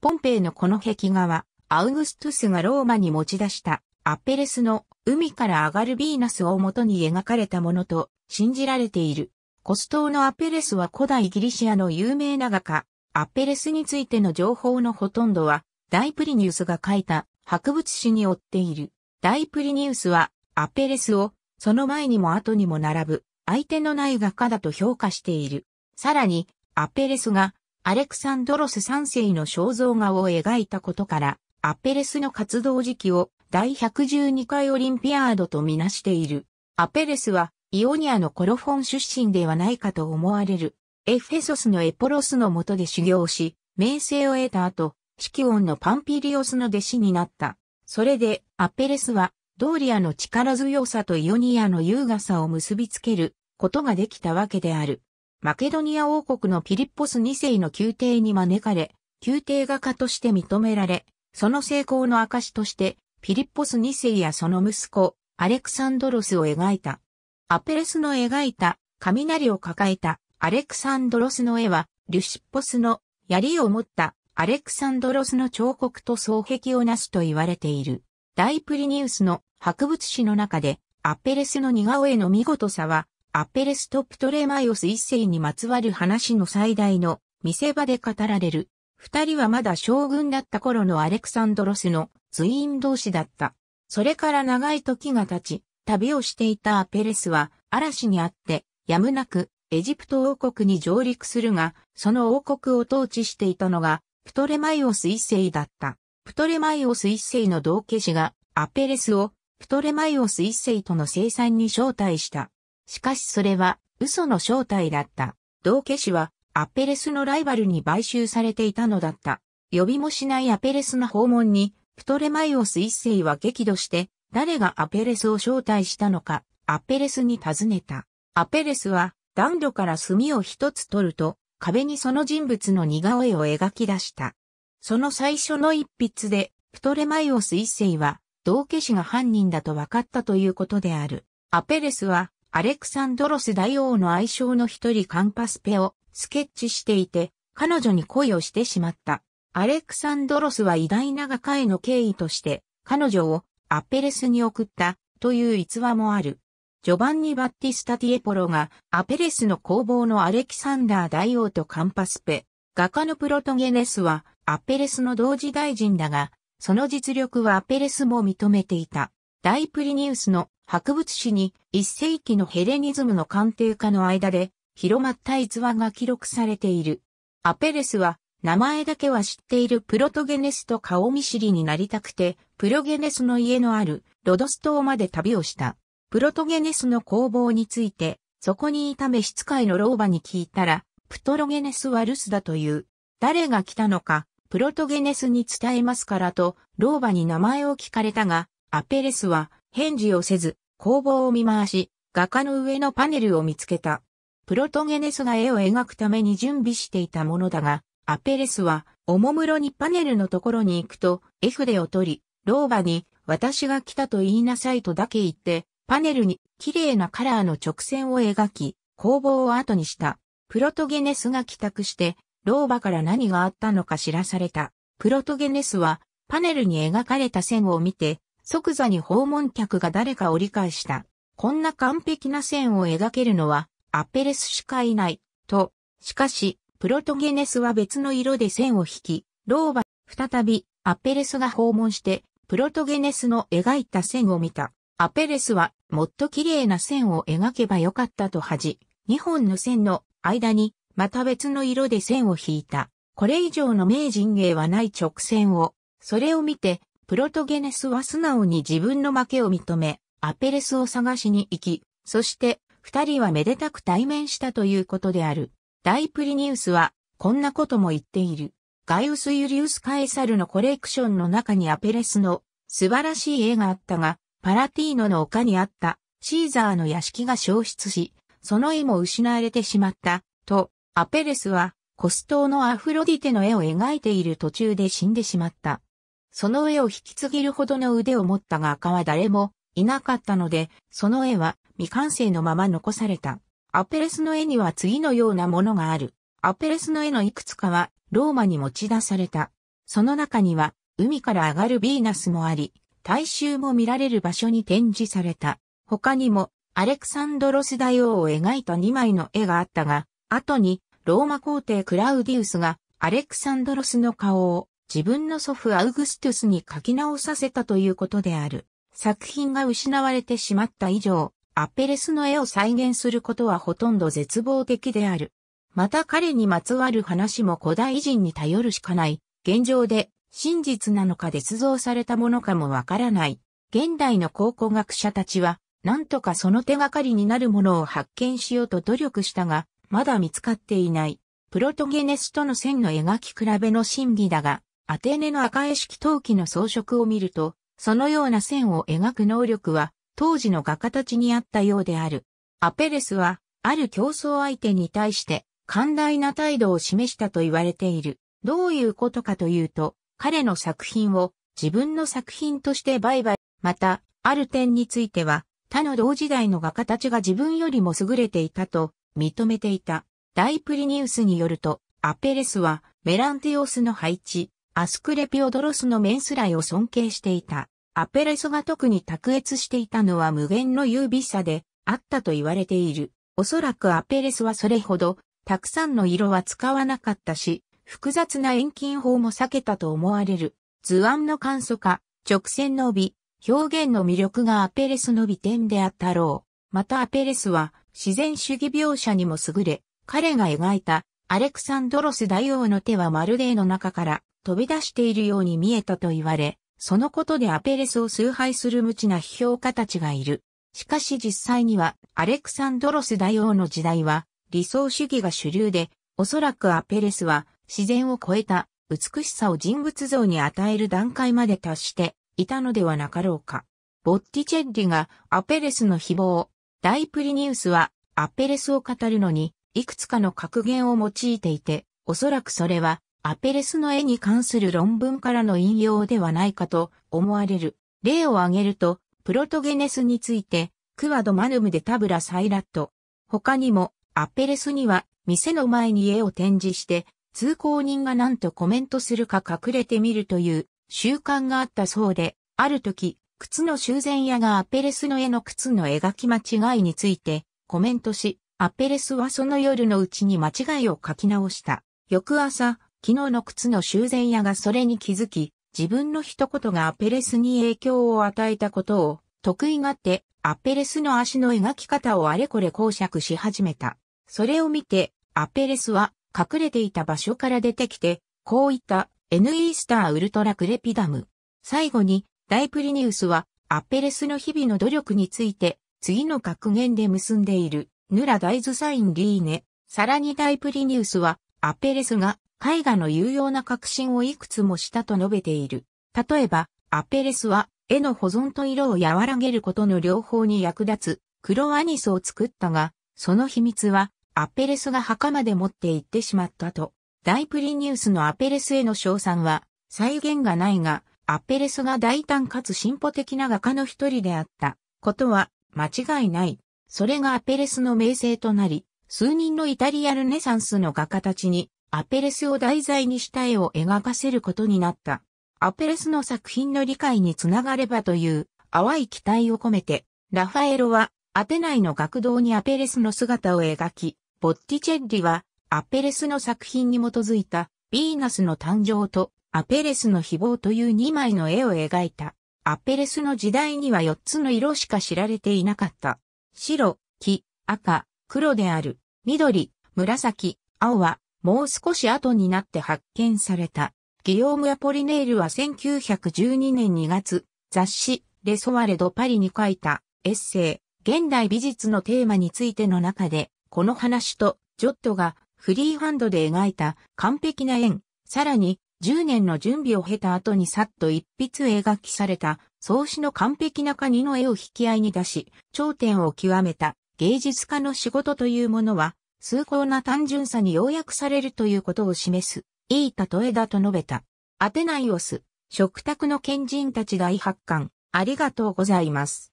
ポンペイのこの壁画は、アウグストゥスがローマに持ち出したアッペレスの海から上がるヴィーナスを元に描かれたものと信じられている。コス島のアッペレスは古代ギリシアの有名な画家、アッペレスについての情報のほとんどは、大プリニウスが書いた博物誌に追っている。大プリニウスは、アッペレスを、その前にも後にも並ぶ、相手のない画家だと評価している。さらに、アッペレスが、アレクサンドロス3世の肖像画を描いたことから、アペレスの活動時期を第112回オリンピアードとみなしている。アペレスはイオニアのコロフォン出身ではないかと思われる。エフェソスのエポロスの下で修行し、名声を得た後、シキオンのパンピリオスの弟子になった。それで、アペレスは、ドーリアの力強さとイオニアの優雅さを結びつけることができたわけである。マケドニア王国のピリッポス2世の宮廷に招かれ、宮廷画家として認められ、その成功の証として、ピリッポス2世やその息子、アレクサンドロスを描いた。アペレスの描いた、雷を抱えた、アレクサンドロスの絵は、リュシッポスの槍を持ったアレクサンドロスの彫刻と双璧をなすと言われている。大プリニウスの博物誌の中でアペレスの似顔絵の見事さはアッペレストプトレマイオス一世にまつわる話の最大の見せ場で語られる。二人はまだ将軍だった頃のアレクサンドロスのツイン同士だった。それから長い時が経ち、旅をしていたアペレスは嵐にあって、やむなくエジプト王国に上陸するが、その王国を統治していたのがプトレマイオス一世だった。プトレマイオス一世の道化師がアペレスをプトレマイオス一世との生産に招待した。しかしそれは嘘の正体だった。道家氏はアペレスのライバルに買収されていたのだった。呼びもしないアペレスの訪問に、プトレマイオス一世は激怒して、誰がアペレスを招待したのか、アペレスに尋ねた。アペレスは、暖炉から炭を一つ取ると、壁にその人物の似顔絵を描き出した。その最初の一筆で、プトレマイオス一世は、道化師が犯人だと分かったということである。アペレスは、アレクサンドロス大王の愛称の一人カンパスペをスケッチしていて、彼女に恋をしてしまった。アレクサンドロスは偉大な画家への敬意として、彼女をアペレスに送ったという逸話もある。ジョバンニ・バッティスタ・ティエポロがアペレスの工房のアレキサンダー大王とカンパスペ、画家のプロトゲネスはアペレスの同時大臣だが、その実力はアペレスも認めていた。大プリニウスの博物誌に一世紀のヘレニズムの鑑定家の間で広まった逸話が記録されている。アペレスは名前だけは知っているプロトゲネスと顔見知りになりたくて、プロゲネスの家のあるロドス島まで旅をした。プロトゲネスの工房について、そこにいた召使いの老婆に聞いたら、プトロゲネスは留守だという。誰が来たのか、プロトゲネスに伝えますからと、老婆に名前を聞かれたが、アペレスは返事をせず、工房を見回し、画家の上のパネルを見つけた。プロトゲネスが絵を描くために準備していたものだが、アペレスは、おもむろにパネルのところに行くと、絵筆を取り、老婆に、私が来たと言いなさいとだけ言って、パネルに綺麗なカラーの直線を描き、工房を後にした。プロトゲネスが帰宅して、老婆から何があったのか知らされた。プロトゲネスは、パネルに描かれた線を見て、即座に訪問客が誰かを理解した。こんな完璧な線を描けるのはアペレスしかいない、と。しかし、プロトゲネスは別の色で線を引き、老婆、再びアペレスが訪問して、プロトゲネスの描いた線を見た。アペレスは、もっと綺麗な線を描けばよかったと恥じ、2本の線の間に、また別の色で線を引いた。これ以上の名人芸はない直線を、それを見て、プロトゲネスは素直に自分の負けを認め、アペレスを探しに行き、そして二人はめでたく対面したということである。大プリニウスはこんなことも言っている。ガイウス・ユリウス・カエサルのコレクションの中にアペレスの素晴らしい絵があったが、パラティーノの丘にあったシーザーの屋敷が消失し、その絵も失われてしまった、と、アペレスはコストーのアフロディテの絵を描いている途中で死んでしまった。その絵を引き継ぎるほどの腕を持った画家は誰もいなかったので、その絵は未完成のまま残された。アペレスの絵には次のようなものがある。アペレスの絵のいくつかはローマに持ち出された。その中には海から上がるヴィーナスもあり、大衆も見られる場所に展示された。他にもアレクサンドロス大王を描いた2枚の絵があったが、後にローマ皇帝クラウディウスがアレクサンドロスの顔を自分の祖父アウグストゥスに書き直させたということである。作品が失われてしまった以上、アペレスの絵を再現することはほとんど絶望的である。また彼にまつわる話も古代人に頼るしかない。現状で真実なのか捏造されたものかもわからない。現代の考古学者たちは、なんとかその手がかりになるものを発見しようと努力したが、まだ見つかっていない。プロトゲネスとの線の描き比べの真偽だが、アテネの赤絵式陶器の装飾を見ると、そのような線を描く能力は当時の画家たちにあったようである。アペレスは、ある競争相手に対して、寛大な態度を示したと言われている。どういうことかというと、彼の作品を自分の作品として売買、また、ある点については、他の同時代の画家たちが自分よりも優れていたと認めていた。ダイプリニウスによると、アペレスはメランティオスの配置、アスクレピオドロスのメンスライを尊敬していた。アペレソが特に卓越していたのは無限の優美さであったと言われている。おそらくアペレスはそれほどたくさんの色は使わなかったし、複雑な遠近法も避けたと思われる。図案の簡素化、直線の美、表現の魅力がアペレスの美点であったろう。またアペレスは自然主義描写にも優れ、彼が描いたアレクサンドロス大王の手はまるで絵の中から飛び出しているように見えたと言われ、そのことでアペレスを崇拝する無知な批評家たちがいる。しかし実際にはアレクサンドロス大王の時代は理想主義が主流で、おそらくアペレスは自然を超えた美しさを人物像に与える段階まで達していたのではなかろうか。ボッティチェッリがアペレスの誹謗、大プリニウスはアペレスを語るのにいくつかの格言を用いていて、おそらくそれはアペレスの絵に関する論文からの引用ではないかと思われる。例を挙げると、プロトゲネスについて、クワドマヌムでタブラサイラット。他にも、アペレスには、店の前に絵を展示して、通行人が何とコメントするか隠れてみるという習慣があったそうで、ある時、靴の修繕屋がアペレスの絵の靴の描き間違いについてコメントし、アペレスはその夜のうちに間違いを書き直した。翌朝、昨日の靴の修繕屋がそれに気づき、自分の一言がアペレスに影響を与えたことを、得意がってアペレスの足の描き方をあれこれ公爵し始めた。それを見て、アペレスは隠れていた場所から出てきて、こういった NE スターウルトラクレピダム。最後に、ダイプリニウスは、アペレスの日々の努力について、次の格言で結んでいる、ヌラダイズサインリーネ。さらにダイプリニウスは、アペレスが絵画の有用な革新をいくつもしたと述べている。例えば、アペレスは絵の保存と色を和らげることの両方に役立つ黒アニスを作ったが、その秘密はアペレスが墓まで持って行ってしまったと。大プリニウスのアペレスへの称賛は再現がないが、アペレスが大胆かつ進歩的な画家の一人であったことは間違いない。それがアペレスの名声となり、数人のイタリアルネサンスの画家たちにアペレスを題材にした絵を描かせることになった。アペレスの作品の理解につながればという淡い期待を込めて、ラファエロはアテナイの学童にアペレスの姿を描き、ボッティチェッリはアペレスの作品に基づいたヴィーナスの誕生とアペレスの誹謗という2枚の絵を描いた。アペレスの時代には4つの色しか知られていなかった。白、黄、赤、黒である。緑、紫、青はもう少し後になって発見された。ギヨーム・アポリネールは1912年2月、雑誌、レソワレド・パリに書いたエッセイ、現代美術のテーマについての中で、この話と、ジョットがフリーハンドで描いた完璧な縁、さらに10年の準備を経た後にさっと一筆描きされた、創始の完璧なカニの絵を引き合いに出し、頂点を極めた芸術家の仕事というものは、崇高な単純さに要約されるということを示す、いい例えだと述べた。アテナイオス、食卓の賢人たち大発刊、ありがとうございます。